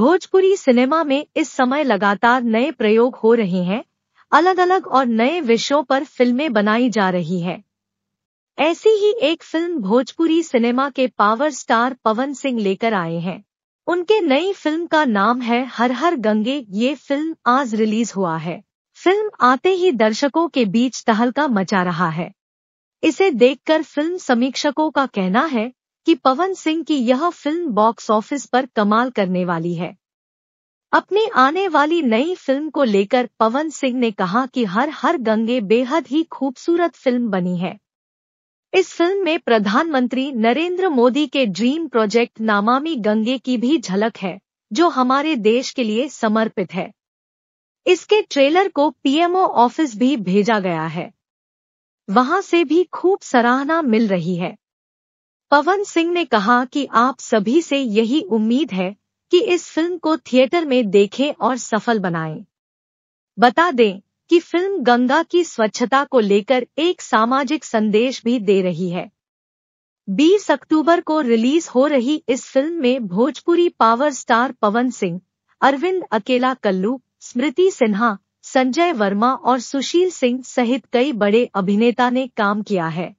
Bhojpuri cinema में इस समय लगातार नए प्रयोग हो रहे हैं अलग अलग और नए विषयों पर फिल्में बनाई जा रही है ऐसी ही एक फिल्म भोजपुरी सिनेमा के पावर स्टार पवन सिंह लेकर आए हैं उनके नई फिल्म का नाम है हर हर गंगे ये फिल्म आज रिलीज हुआ है फिल्म आते ही दर्शकों के बीच तहलका मचा रहा है इसे देखकर फिल्म समीक्षकों का कहना है कि पवन सिंह की यह फिल्म बॉक्स ऑफिस पर कमाल करने वाली है अपनी आने वाली नई फिल्म को लेकर पवन सिंह ने कहा कि हर हर गंगे बेहद ही खूबसूरत फिल्म बनी है इस फिल्म में प्रधानमंत्री नरेंद्र मोदी के ड्रीम प्रोजेक्ट नामामी गंगे की भी झलक है जो हमारे देश के लिए समर्पित है इसके ट्रेलर को पीएमओ ऑफिस भी भेजा गया है वहां से भी खूब सराहना मिल रही है पवन सिंह ने कहा कि आप सभी से यही उम्मीद है कि इस फिल्म को थिएटर में देखें और सफल बनाएं। बता दें कि फिल्म गंगा की स्वच्छता को लेकर एक सामाजिक संदेश भी दे रही है 20 अक्टूबर को रिलीज हो रही इस फिल्म में भोजपुरी पावर स्टार पवन सिंह अरविंद अकेला कल्लू स्मृति सिन्हा संजय वर्मा और सुशील सिंह सहित कई बड़े अभिनेता ने काम किया है